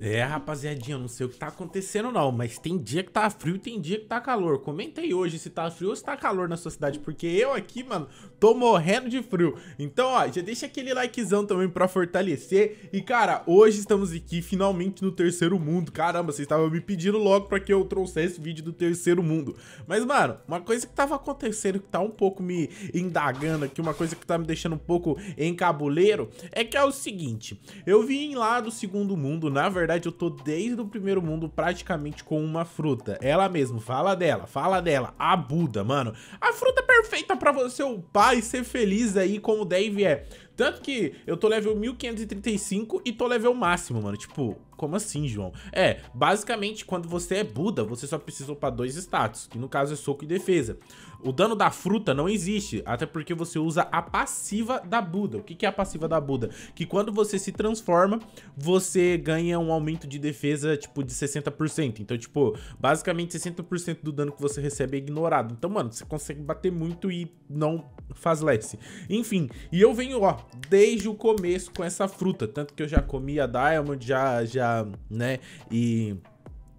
É, rapaziadinha, não sei o que tá acontecendo não, mas tem dia que tá frio, tem dia que tá calor. Comenta aí hoje se tá frio ou se tá calor na sua cidade, porque eu aqui, mano, tô morrendo de frio. Então, ó, já deixa aquele likezão também pra fortalecer. E, cara, hoje estamos aqui finalmente no terceiro mundo. Caramba, vocês estavam me pedindo logo pra que eu trouxesse vídeo do terceiro mundo. Mas, mano, uma coisa que tava acontecendo, que tá um pouco me indagando aqui, uma coisa que tá me deixando um pouco encabuleiro, é que é o seguinte, eu vim lá do segundo mundo, na verdade, verdade, eu tô desde o primeiro mundo praticamente com uma fruta. Ela mesmo, fala dela, fala dela. A Buda, mano. A fruta perfeita pra você upar e ser feliz aí como o Dave é. Tanto que eu tô level 1535 e tô level máximo, mano. Tipo, como assim, João? É, basicamente, quando você é Buda, você só precisa upar dois status, que no caso é soco e defesa. O dano da fruta não existe, até porque você usa a passiva da Buda. O que é a passiva da Buda? Que quando você se transforma, você ganha um aumento de defesa, tipo, de 60%. Então, tipo, basicamente 60% do dano que você recebe é ignorado. Então, mano, você consegue bater muito e não faz less. Enfim, e eu venho, ó, desde o começo com essa fruta. Tanto que eu já comi a Diamond, já, já, né? E.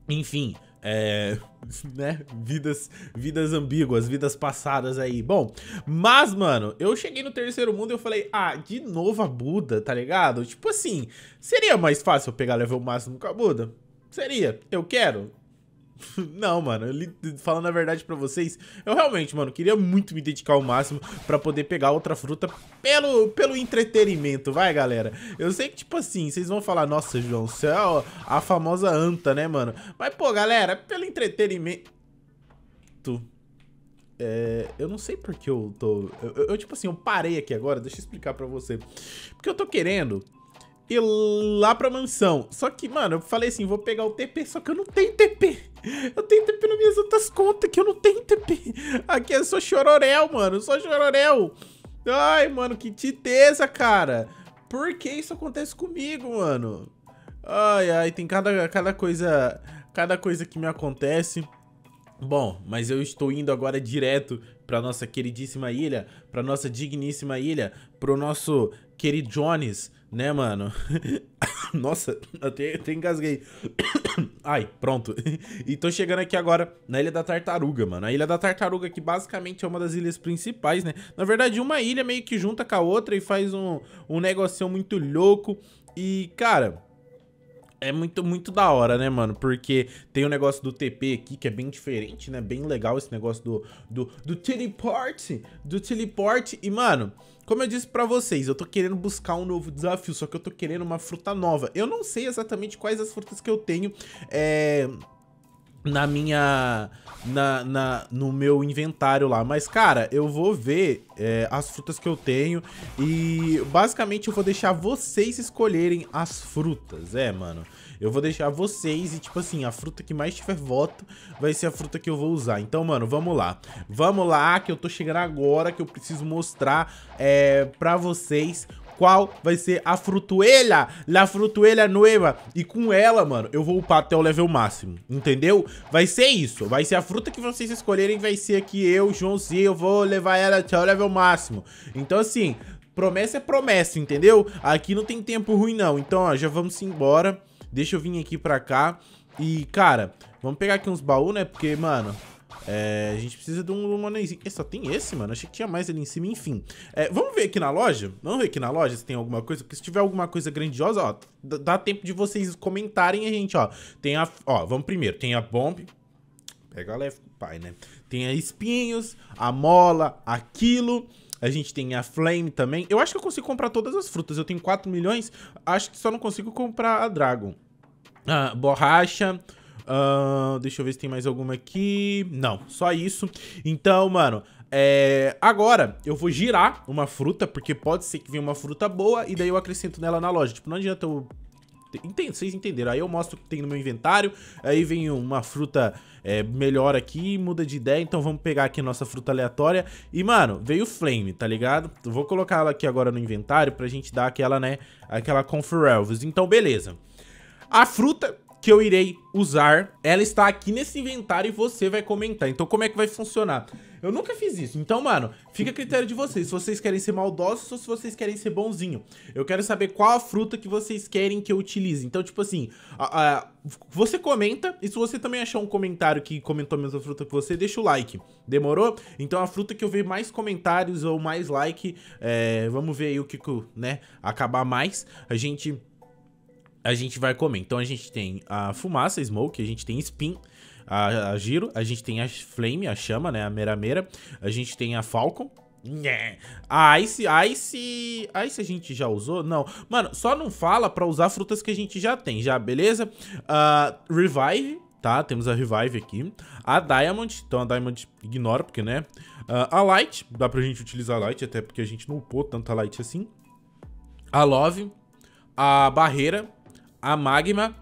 Enfim. É, né? Vidas, vidas ambíguas, vidas passadas aí. Bom, mas, mano, eu cheguei no terceiro mundo e eu falei, ah, de novo a Buda, tá ligado? Tipo assim, seria mais fácil eu pegar level máximo com a Buda? Seria. Eu quero? Não, mano, falando a verdade pra vocês, eu realmente, mano, queria muito me dedicar ao máximo pra poder pegar outra fruta pelo, pelo entretenimento, vai, galera? Eu sei que, tipo assim, vocês vão falar, nossa, João, você é a famosa anta, né, mano? Mas, pô, galera, pelo entretenimento... É, eu não sei porque eu tô... Eu, eu, tipo assim, eu parei aqui agora, deixa eu explicar pra você. Porque eu tô querendo ir lá pra mansão. Só que, mano, eu falei assim, vou pegar o TP, só que eu não tenho TP. Eu tenho TP nas minhas outras contas, que eu não tenho TP. Aqui é só chororéu, mano, só chororéu. Ai, mano, que titeza, cara. Por que isso acontece comigo, mano? Ai, ai, tem cada, cada coisa... Cada coisa que me acontece... Bom, mas eu estou indo agora direto para nossa queridíssima ilha, para nossa digníssima ilha, para o nosso querido Jones, né, mano? Nossa, até, até engasguei. Ai, pronto. e tô chegando aqui agora na Ilha da Tartaruga, mano. A Ilha da Tartaruga, que basicamente é uma das ilhas principais, né? Na verdade, uma ilha meio que junta com a outra e faz um, um negocinho muito louco. E, cara, é muito, muito da hora, né, mano? Porque tem o um negócio do TP aqui, que é bem diferente, né? Bem legal esse negócio do, do, do teleporte, do teleporte. E, mano, como eu disse pra vocês, eu tô querendo buscar um novo desafio, só que eu tô querendo uma fruta nova. Eu não sei exatamente quais as frutas que eu tenho, é na minha... Na, na, no meu inventário lá. Mas, cara, eu vou ver é, as frutas que eu tenho e basicamente eu vou deixar vocês escolherem as frutas, é, mano. Eu vou deixar vocês e, tipo assim, a fruta que mais tiver voto vai ser a fruta que eu vou usar. Então, mano, vamos lá. Vamos lá, que eu tô chegando agora, que eu preciso mostrar é, pra vocês qual vai ser a frutuelha, la frutuelha nueva. E com ela, mano, eu vou upar até o level máximo, entendeu? Vai ser isso, vai ser a fruta que vocês escolherem, vai ser aqui eu, Joãozinho, eu vou levar ela até o level máximo. Então, assim, promessa é promessa, entendeu? Aqui não tem tempo ruim, não. Então, ó, já vamos embora. Deixa eu vir aqui pra cá. E, cara, vamos pegar aqui uns baús, né? Porque, mano, é, a gente precisa de um, um Só tem esse, mano? Achei que tinha mais ali em cima, enfim. É, vamos ver aqui na loja? Vamos ver aqui na loja se tem alguma coisa. Porque se tiver alguma coisa grandiosa, ó, dá tempo de vocês comentarem a gente, ó. Tem a. Ó, vamos primeiro. Tem a bomba. Pega leve pai, né? Tem a espinhos, a mola, aquilo. A gente tem a Flame também. Eu acho que eu consigo comprar todas as frutas. Eu tenho 4 milhões. Acho que só não consigo comprar a Dragon. Ah, borracha. Uh, deixa eu ver se tem mais alguma aqui. Não, só isso. Então, mano, é, agora, eu vou girar uma fruta, porque pode ser que venha uma fruta boa, e daí eu acrescento nela na loja. Tipo, não adianta eu... Entendo, vocês entenderam. Aí eu mostro o que tem no meu inventário, aí vem uma fruta é, melhor aqui, muda de ideia. Então vamos pegar aqui nossa fruta aleatória. E, mano, veio flame, tá ligado? Eu vou colocar ela aqui agora no inventário pra gente dar aquela, né, aquela conferelves. Então, beleza. A fruta que eu irei usar. Ela está aqui nesse inventário e você vai comentar. Então como é que vai funcionar? Eu nunca fiz isso. Então, mano, fica a critério de vocês. Se vocês querem ser maldosos ou se vocês querem ser bonzinho. Eu quero saber qual a fruta que vocês querem que eu utilize. Então, tipo assim, a, a, você comenta. E se você também achar um comentário que comentou a mesma fruta que você, deixa o like. Demorou? Então, a fruta que eu ver mais comentários ou mais like, é, vamos ver aí o que, né, acabar mais. A gente a gente vai comer. Então a gente tem a fumaça, smoke, a gente tem spin, a, a giro, a gente tem a flame, a chama, né, a merameira, a gente tem a falcon, a Ice, Ice, Ice a gente já usou? Não. Mano, só não fala pra usar frutas que a gente já tem, já, beleza? Uh, revive, tá? Temos a Revive aqui. A Diamond, então a Diamond ignora, porque, né? Uh, a Light, dá pra gente utilizar a Light, até porque a gente não upou tanta Light assim. A Love, a Barreira, a Magma,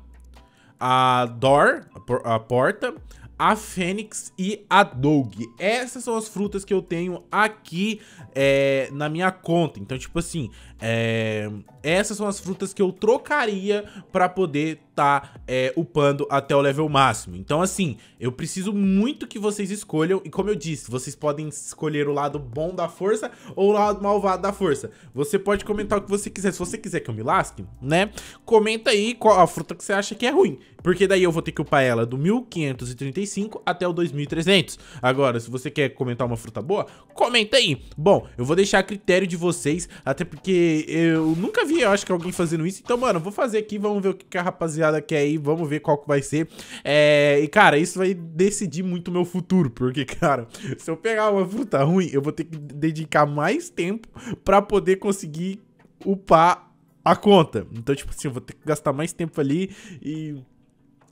a Door, a, porta, a Fênix e a Dog. Essas são as frutas que eu tenho aqui é, na minha conta. Então, tipo assim, é, essas são as frutas que eu trocaria para poder tá é, upando até o level máximo. Então, assim, eu preciso muito que vocês escolham. E como eu disse, vocês podem escolher o lado bom da força ou o lado malvado da força. Você pode comentar o que você quiser. Se você quiser que eu me lasque, né? Comenta aí qual a fruta que você acha que é ruim. Porque daí eu vou ter que upar ela do 1535 até o 2300. Agora, se você quer comentar uma fruta boa, comenta aí. Bom, eu vou deixar a critério de vocês, até porque eu nunca vi, eu acho que alguém fazendo isso. Então, mano, vou fazer aqui, vamos ver o que, que a rapaziada rapaziada quer aí, vamos ver qual que vai ser. É, e, cara, isso vai decidir muito o meu futuro, porque, cara, se eu pegar uma fruta ruim, eu vou ter que dedicar mais tempo para poder conseguir upar a conta. Então, tipo assim, eu vou ter que gastar mais tempo ali e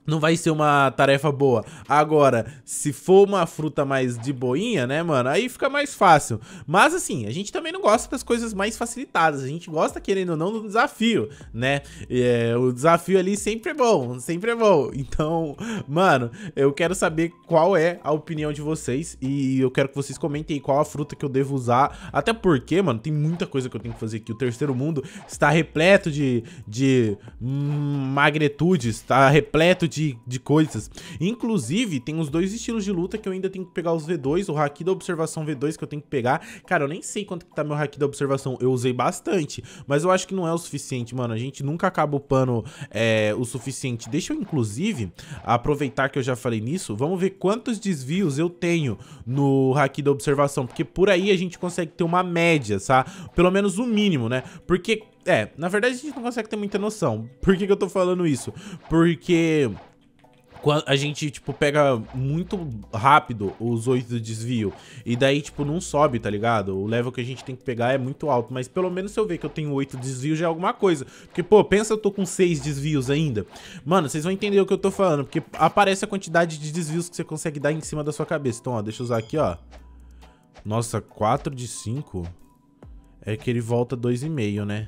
não vai ser uma tarefa boa. Agora, se for uma fruta mais de boinha, né, mano, aí fica mais fácil. Mas assim, a gente também não gosta das coisas mais facilitadas, a gente gosta, querendo ou não, do desafio, né? É, o desafio ali sempre é bom, sempre é bom. Então, mano, eu quero saber qual é a opinião de vocês e eu quero que vocês comentem qual a fruta que eu devo usar, até porque, mano, tem muita coisa que eu tenho que fazer aqui. O terceiro mundo está repleto de, de hum, magretudes, está repleto de, de coisas. Inclusive, tem os dois estilos de luta que eu ainda tenho que pegar os V2, o Haki da Observação V2 que eu tenho que pegar. Cara, eu nem sei quanto que tá meu Haki da Observação, eu usei bastante, mas eu acho que não é o suficiente, mano. A gente nunca acaba upando é, o suficiente. Deixa eu, inclusive, aproveitar que eu já falei nisso, vamos ver quantos desvios eu tenho no Haki da Observação, porque por aí a gente consegue ter uma média, sabe? Pelo menos o um mínimo, né? Porque é, na verdade a gente não consegue ter muita noção. Por que, que eu tô falando isso? Porque a gente, tipo, pega muito rápido os oito desvios E daí, tipo, não sobe, tá ligado? O level que a gente tem que pegar é muito alto. Mas pelo menos se eu ver que eu tenho oito desvios já é alguma coisa. Porque, pô, pensa eu tô com seis desvios ainda. Mano, vocês vão entender o que eu tô falando. Porque aparece a quantidade de desvios que você consegue dar em cima da sua cabeça. Então, ó, deixa eu usar aqui, ó. Nossa, quatro de cinco. É que ele volta 2,5, né?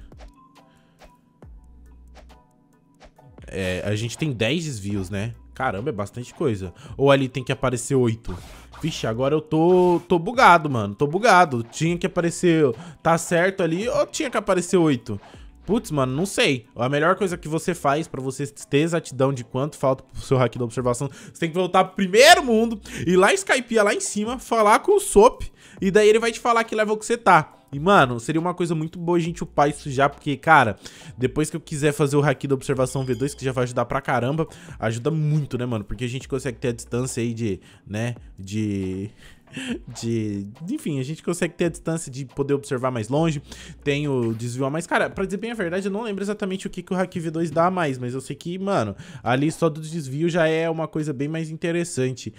É, a gente tem 10 desvios, né? Caramba, é bastante coisa. Ou ali tem que aparecer 8. Vixe, agora eu tô, tô bugado, mano. Tô bugado. Tinha que aparecer... Tá certo ali ou tinha que aparecer 8? Putz, mano, não sei. A melhor coisa que você faz pra você ter exatidão de quanto falta pro seu hack da observação, você tem que voltar pro primeiro mundo, ir lá em Skype, lá em cima, falar com o Sop, e daí ele vai te falar que level que você tá. E, mano, seria uma coisa muito boa a gente upar isso já, porque, cara, depois que eu quiser fazer o hack da observação V2, que já vai ajudar pra caramba, ajuda muito, né, mano? Porque a gente consegue ter a distância aí de, né, de... De, enfim, a gente consegue ter a distância de poder observar mais longe, tem o desvio a mais. Cara, pra dizer bem a verdade, eu não lembro exatamente o que, que o Hack V2 dá a mais, mas eu sei que, mano, ali só do desvio já é uma coisa bem mais interessante.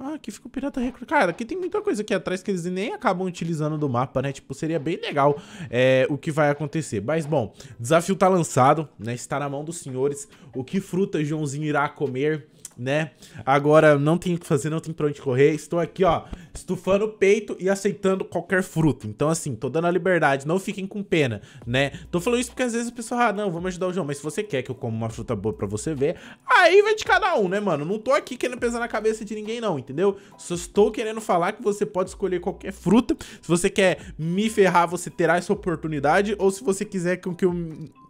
Ah, aqui fica o Pirata Record. Cara, aqui tem muita coisa aqui atrás que eles nem acabam utilizando do mapa, né? Tipo, seria bem legal é, o que vai acontecer. Mas, bom, desafio tá lançado, né? Está na mão dos senhores. O que fruta Joãozinho irá comer? né? Agora não tem o que fazer, não tem pra onde correr. Estou aqui, ó, estufando o peito e aceitando qualquer fruto. Então, assim, tô dando a liberdade, não fiquem com pena, né? Tô falando isso porque às vezes a pessoa, ah, não, vamos ajudar o João, mas se você quer que eu coma uma fruta boa pra você ver, aí vai de cada um, né, mano? Não tô aqui querendo pesar na cabeça de ninguém, não, entendeu? Só estou querendo falar que você pode escolher qualquer fruta. Se você quer me ferrar, você terá essa oportunidade. Ou se você quiser que eu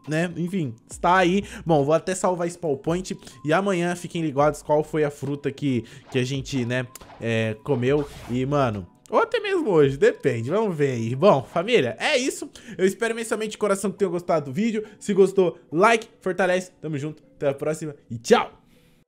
né? Enfim, está aí. Bom, vou até salvar esse PowerPoint e amanhã fiquem ligados qual foi a fruta que, que a gente, né, é, comeu. E, mano, ou até mesmo hoje, depende, vamos ver aí. Bom, família, é isso. Eu espero imensamente de coração que tenham gostado do vídeo. Se gostou, like, fortalece. Tamo junto, até a próxima e tchau!